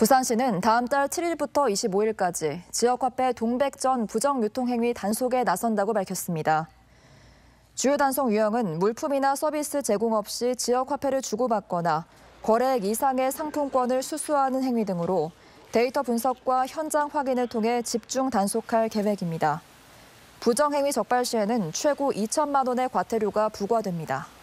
부산시는 다음 달 7일부터 25일까지 지역화폐 동백전 부정유통행위 단속에 나선다고 밝혔습니다. 주요 단속 유형은 물품이나 서비스 제공 없이 지역화폐를 주고받거나 거래액 이상의 상품권을 수수하는 행위 등으로 데이터 분석과 현장 확인을 통해 집중 단속할 계획입니다. 부정행위 적발 시에는 최고 2천만 원의 과태료가 부과됩니다.